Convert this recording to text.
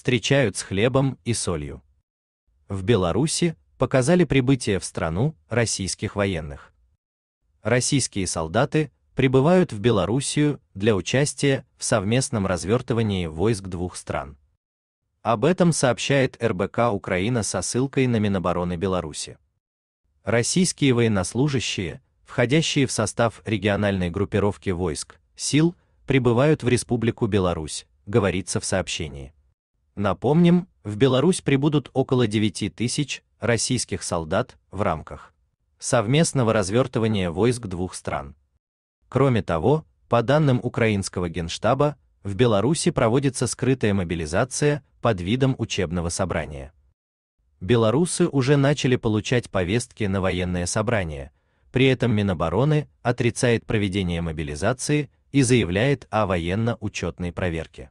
встречают с хлебом и солью. В Беларуси показали прибытие в страну российских военных. Российские солдаты прибывают в Белоруссию для участия в совместном развертывании войск двух стран. Об этом сообщает РБК Украина со ссылкой на Минобороны Беларуси. Российские военнослужащие, входящие в состав региональной группировки войск, сил, прибывают в Республику Беларусь, говорится в сообщении. Напомним, в Беларусь прибудут около 9 тысяч российских солдат в рамках совместного развертывания войск двух стран. Кроме того, по данным украинского генштаба, в Беларуси проводится скрытая мобилизация под видом учебного собрания. Белорусы уже начали получать повестки на военное собрание, при этом Минобороны отрицает проведение мобилизации и заявляет о военно-учетной проверке.